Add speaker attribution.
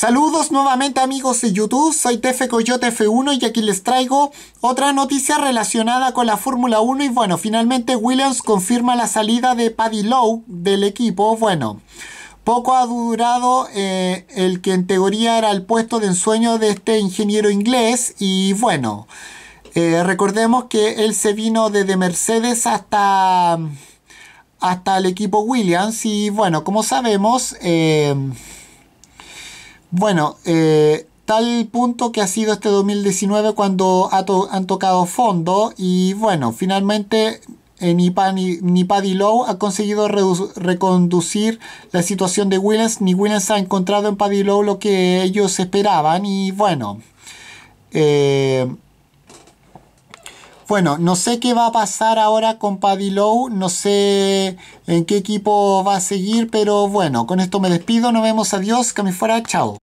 Speaker 1: Saludos nuevamente amigos de YouTube, soy TF Coyote F1 y aquí les traigo otra noticia relacionada con la Fórmula 1 y bueno, finalmente Williams confirma la salida de Paddy Lowe del equipo, bueno, poco ha durado eh, el que en teoría era el puesto de ensueño de este ingeniero inglés y bueno, eh, recordemos que él se vino desde Mercedes hasta, hasta el equipo Williams y bueno, como sabemos... Eh, bueno, eh, tal punto que ha sido este 2019 cuando han tocado fondo y bueno, finalmente eh, ni, Paddy Lowe ha conseguido reconducir la situación de Williams, ni Williams ha encontrado en Paddy Lowe lo que ellos esperaban y bueno. Eh, bueno, no sé qué va a pasar ahora con Paddy Lowe, no sé en qué equipo va a seguir, pero bueno, con esto me despido, nos vemos, adiós, que me fuera, chao.